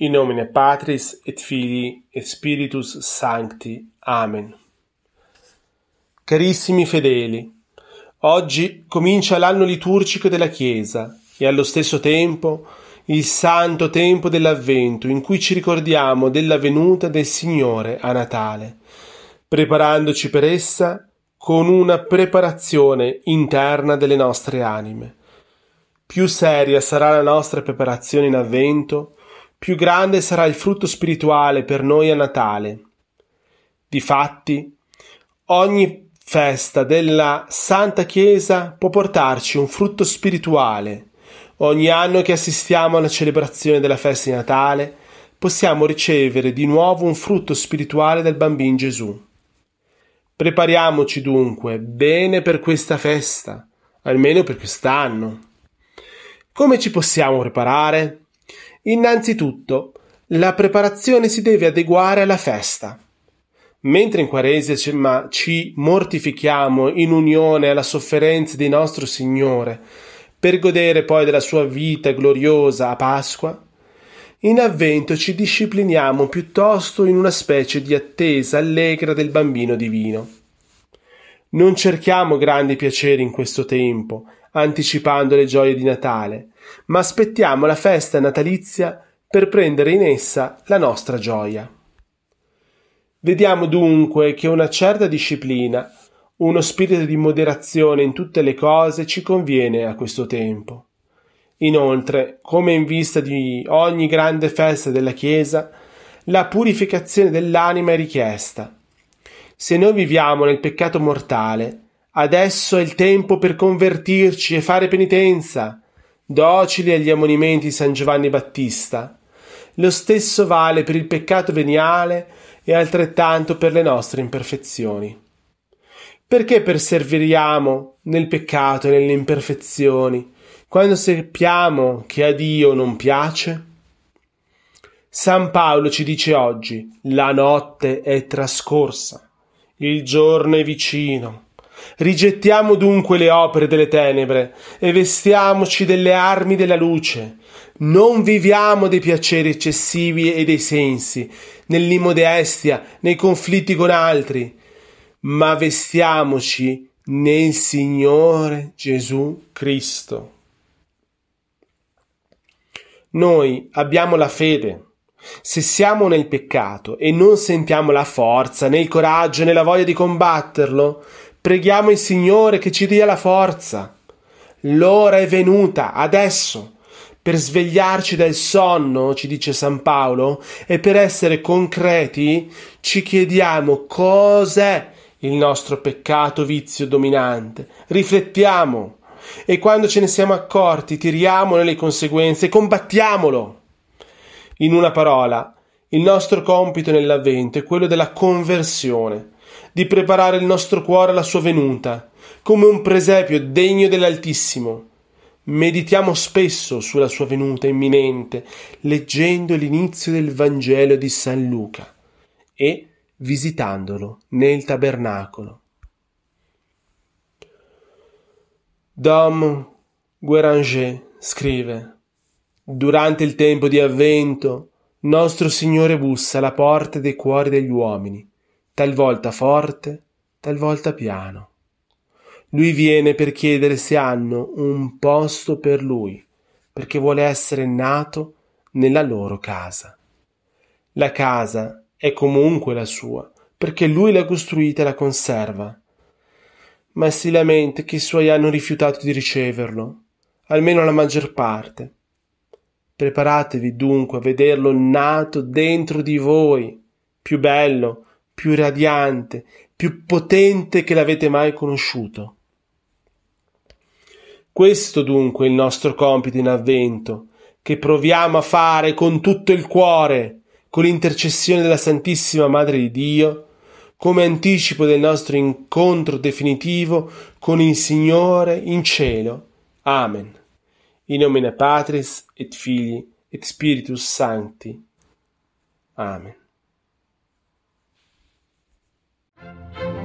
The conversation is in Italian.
In nomine Patris et Filii e Spiritus Sancti. Amen. Carissimi fedeli, oggi comincia l'anno liturgico della Chiesa e allo stesso tempo il santo tempo dell'Avvento in cui ci ricordiamo della venuta del Signore a Natale, preparandoci per essa con una preparazione interna delle nostre anime. Più seria sarà la nostra preparazione in Avvento, più grande sarà il frutto spirituale per noi a Natale. Difatti, ogni festa della Santa Chiesa può portarci un frutto spirituale. Ogni anno che assistiamo alla celebrazione della festa di Natale, possiamo ricevere di nuovo un frutto spirituale dal bambino Gesù. Prepariamoci dunque bene per questa festa, almeno per quest'anno. Come ci possiamo preparare? Innanzitutto, la preparazione si deve adeguare alla festa. Mentre in Quaresima ci mortifichiamo in unione alla sofferenza di nostro Signore, per godere poi della sua vita gloriosa a Pasqua, in avvento ci discipliniamo piuttosto in una specie di attesa allegra del bambino divino. Non cerchiamo grandi piaceri in questo tempo, anticipando le gioie di Natale, ma aspettiamo la festa natalizia per prendere in essa la nostra gioia. Vediamo dunque che una certa disciplina, uno spirito di moderazione in tutte le cose ci conviene a questo tempo. Inoltre, come in vista di ogni grande festa della Chiesa, la purificazione dell'anima è richiesta. Se noi viviamo nel peccato mortale, adesso è il tempo per convertirci e fare penitenza, docili agli ammonimenti di San Giovanni Battista. Lo stesso vale per il peccato veniale e altrettanto per le nostre imperfezioni. Perché perseveriamo nel peccato e nelle imperfezioni, quando sappiamo che a Dio non piace? San Paolo ci dice oggi, la notte è trascorsa, il giorno è vicino. Rigettiamo dunque le opere delle tenebre e vestiamoci delle armi della luce. Non viviamo dei piaceri eccessivi e dei sensi, nell'immodestia, nei conflitti con altri, ma vestiamoci nel Signore Gesù Cristo. Noi abbiamo la fede. Se siamo nel peccato e non sentiamo la forza, né il coraggio, né la voglia di combatterlo, Preghiamo il Signore che ci dia la forza. L'ora è venuta, adesso, per svegliarci dal sonno, ci dice San Paolo, e per essere concreti ci chiediamo cos'è il nostro peccato vizio dominante. Riflettiamo e quando ce ne siamo accorti tiriamone le conseguenze e combattiamolo. In una parola, il nostro compito nell'avvento è quello della conversione di preparare il nostro cuore alla sua venuta, come un presepio degno dell'Altissimo. Meditiamo spesso sulla sua venuta imminente, leggendo l'inizio del Vangelo di San Luca e visitandolo nel tabernacolo. Dom Guéranger scrive Durante il tempo di avvento, nostro Signore bussa alla porta dei cuori degli uomini talvolta forte, talvolta piano. Lui viene per chiedere se hanno un posto per lui, perché vuole essere nato nella loro casa. La casa è comunque la sua, perché lui l'ha costruita e la conserva. Ma si lamenta che i suoi hanno rifiutato di riceverlo, almeno la maggior parte. Preparatevi dunque a vederlo nato dentro di voi, più bello, più radiante, più potente che l'avete mai conosciuto. Questo dunque è il nostro compito in avvento, che proviamo a fare con tutto il cuore, con l'intercessione della Santissima Madre di Dio, come anticipo del nostro incontro definitivo con il Signore in cielo. Amen. In nomine Patris et Filii et Spiritus Sancti. Amen. Música